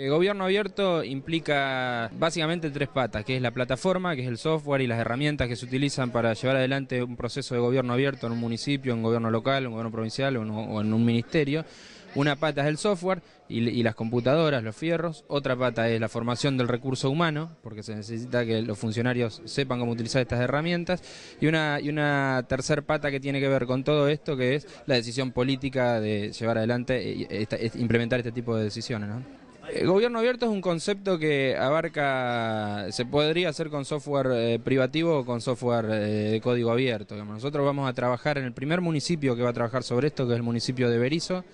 Eh, gobierno abierto implica básicamente tres patas, que es la plataforma, que es el software y las herramientas que se utilizan para llevar adelante un proceso de gobierno abierto en un municipio, en un gobierno local, en un gobierno provincial o en un, ministerio. Una pata es el software y, las computadoras, los fierros. Otra pata es la formación del recurso humano, porque se necesita que los funcionarios sepan cómo utilizar estas herramientas. Y una, y una tercer pata que tiene que ver con todo esto, que es la decisión política de llevar adelante, e, implementar este tipo de decisiones. Eh, gobierno abierto es un concepto que abarca, se podría hacer con software eh, privativo o con software eh, de código abierto. Nosotros vamos a trabajar en el primer municipio que va a trabajar sobre esto, que es el municipio de Berizo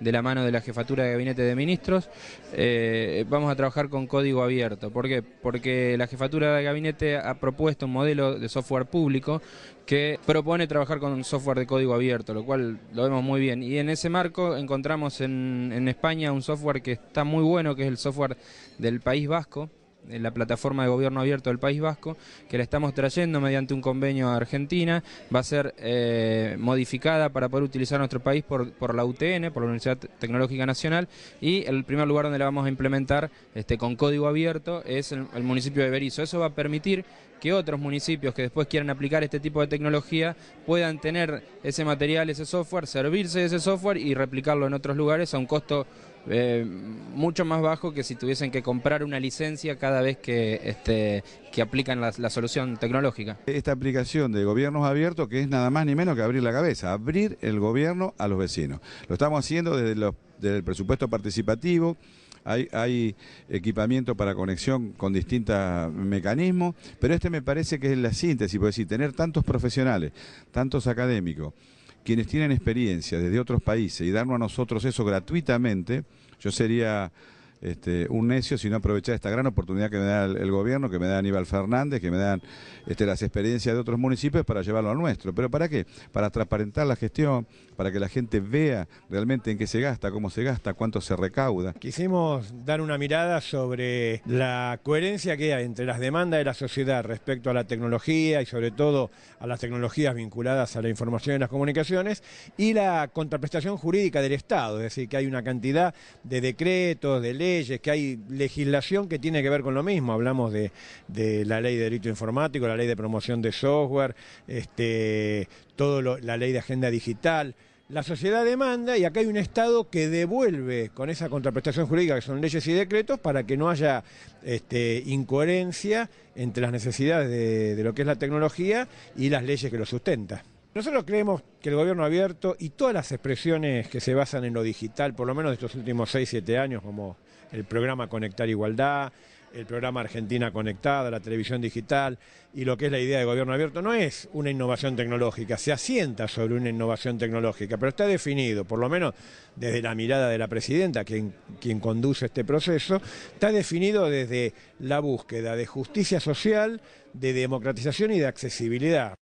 de la mano de la Jefatura de Gabinete de Ministros, eh, vamos a trabajar con código abierto. ¿Por qué? Porque la Jefatura de Gabinete ha propuesto un modelo de software público que propone trabajar con software de código abierto, lo cual lo vemos muy bien. Y en ese marco encontramos en, en España un software que está muy bueno, que es el software del País Vasco, eh, la plataforma de gobierno abierto del País Vasco, que la estamos trayendo mediante un convenio a Argentina, va a ser eh, modificada para poder utilizar nuestro país por, la UTN, por la Universidad Tecnológica Nacional, y el primer lugar donde la vamos a implementar este, con código abierto es el, el municipio de Berizo. Eso va a permitir que otros municipios que después quieran aplicar este tipo de tecnología puedan tener ese material, ese software, servirse de ese software y replicarlo en otros lugares a un costo eh, mucho más bajo que si tuviesen que comprar una licencia cada vez que, este, que aplican la, solución tecnológica. Esta aplicación de gobiernos abiertos que es nada más ni menos que abrir la cabeza, abrir el gobierno a los vecinos. Lo estamos haciendo desde, el presupuesto participativo, hay, hay, equipamiento para conexión con distintos mecanismos, pero este me parece que es la síntesis, porque si tener tantos profesionales, tantos académicos, quienes tienen experiencia desde otros países y darnos a nosotros eso gratuitamente, yo sería este, un necio si no aprovechar esta gran oportunidad que me da el, gobierno, que me da Aníbal Fernández, que me dan este, las experiencias de otros municipios para llevarlo a nuestro. ¿Pero para qué? Para transparentar la gestión, para que la gente vea realmente en qué se gasta, cómo se gasta, cuánto se recauda. Quisimos dar una mirada sobre la coherencia que hay entre las demandas de la sociedad respecto a la tecnología y sobre todo a las tecnologías vinculadas a la información y las comunicaciones y la contraprestación jurídica del Estado, es decir, que hay una cantidad de decretos, de leyes, que hay legislación que tiene que ver con lo mismo. Hablamos de, la ley de delito informático, la ley de promoción de software, este, todo la ley de agenda digital. La sociedad demanda y acá hay un Estado que devuelve con esa contraprestación jurídica que son leyes y decretos para que no haya este, incoherencia entre las necesidades de lo que es la tecnología y las leyes que lo sustentan. Nosotros creemos que el gobierno abierto y todas las expresiones que se basan en lo digital, por lo menos de estos últimos 6, 7 años, como el programa Conectar Igualdad, el programa Argentina Conectada, la televisión digital y lo que es la idea de gobierno abierto, no es una innovación tecnológica, se asienta sobre una innovación tecnológica, pero está definido, por lo menos desde la mirada de la presidenta, quien, quien conduce este proceso, está definido desde la búsqueda de justicia social, de democratización y de accesibilidad.